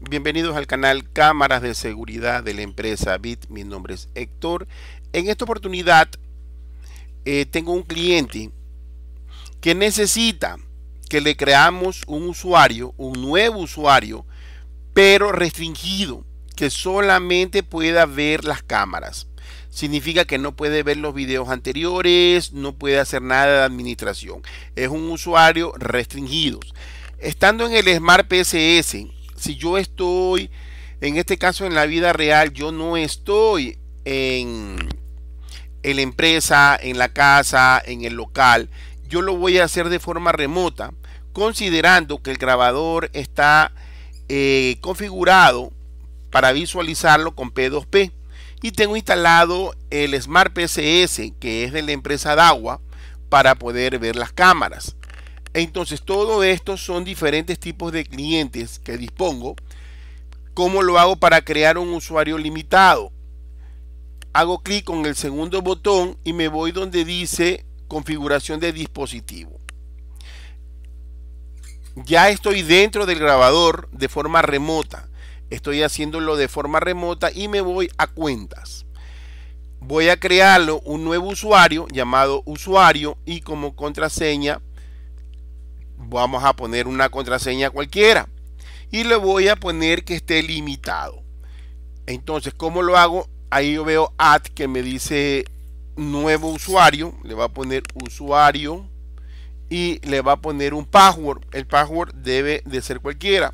bienvenidos al canal Cámaras de Seguridad de la empresa BIT. Mi nombre es Héctor. En esta oportunidad eh, tengo un cliente que necesita que le creamos un usuario, un nuevo usuario, pero restringido, que solamente pueda ver las cámaras. Significa que no puede ver los videos anteriores, no puede hacer nada de administración. Es un usuario restringido. Estando en el Smart PSS, si yo estoy, en este caso en la vida real, yo no estoy en, la empresa, en la casa, en el local, yo lo voy a hacer de forma remota, considerando que el grabador está eh, configurado para visualizarlo con P2P. Y tengo instalado el Smart PCS, que es de la empresa DAWA, para poder ver las cámaras. Entonces, todo esto son diferentes tipos de clientes que dispongo. ¿Cómo lo hago para crear un usuario limitado? Hago clic con el segundo botón y me voy donde dice configuración de dispositivo. Ya estoy dentro del grabador de forma remota. Estoy haciéndolo de forma remota y me voy a cuentas voy a crearlo un nuevo usuario llamado usuario y como contraseña vamos a poner una contraseña cualquiera y le voy a poner que esté limitado. Entonces, ¿cómo lo hago? Ahí yo veo add que me dice nuevo usuario, le va a poner usuario y le va a poner un password. El password debe de ser cualquiera.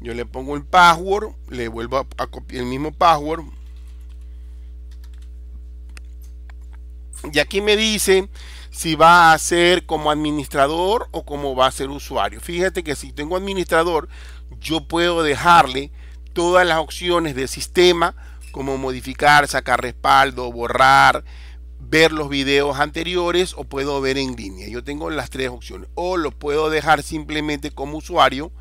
Yo le pongo el password, le vuelvo a copiar el mismo password Y aquí me dice si va a ser como administrador o como va a ser usuario. Fíjate que si tengo administrador, yo puedo dejarle todas las opciones del sistema como modificar, sacar respaldo, borrar, ver los videos anteriores o puedo ver en línea. Yo tengo las tres opciones. O lo puedo dejar simplemente como usuario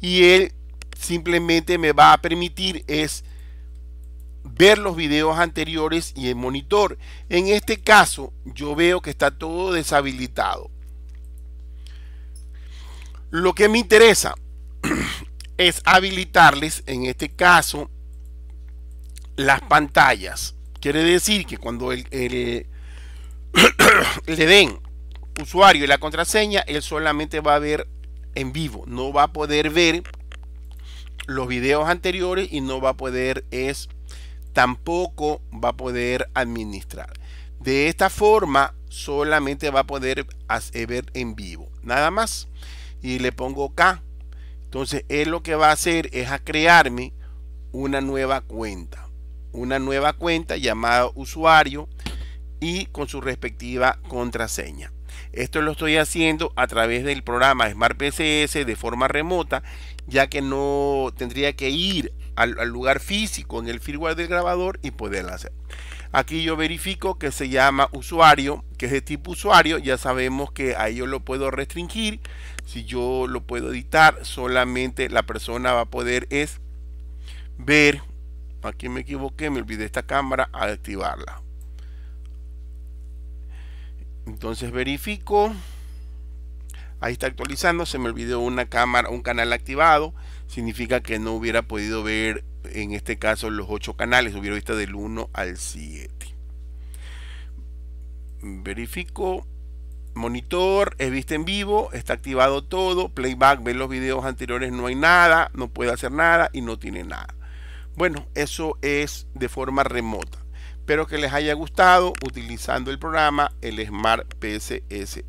y él simplemente me va a permitir es ver los videos anteriores y el monitor. En este caso yo veo que está todo deshabilitado. Lo que me interesa es habilitarles en este caso las pantallas. Quiere decir que cuando le den usuario y la contraseña, él solamente va a ver en vivo, no va a poder ver los videos anteriores y no va a poder es tampoco va a poder administrar. De esta forma solamente va a poder hacer eh, ver en vivo, nada más. Y le pongo acá. Entonces él lo que va a hacer es a crearme una nueva cuenta. Una nueva cuenta llamada usuario y con su respectiva contraseña. Esto lo estoy haciendo a través del programa Smart PCS de forma remota ya que no tendría que ir al, lugar físico en el firmware del grabador y poderla hacer. Aquí yo verifico que se llama usuario, que es de tipo usuario. Ya sabemos que ahí yo lo puedo restringir. Si yo lo puedo editar, solamente la persona va a poder es ver. Aquí me equivoqué, me olvidé esta cámara activarla. Entonces verifico ahí está actualizando, se me olvidó una cámara, un canal activado, significa que no hubiera podido ver en este caso los ocho canales, hubiera visto del 1 al 7. Verifico monitor, es visto en vivo, está activado todo, playback, Ve los videos anteriores no hay nada, no puede hacer nada y no tiene nada. Bueno, eso es de forma remota. Espero que les haya gustado utilizando el programa el Smart PSS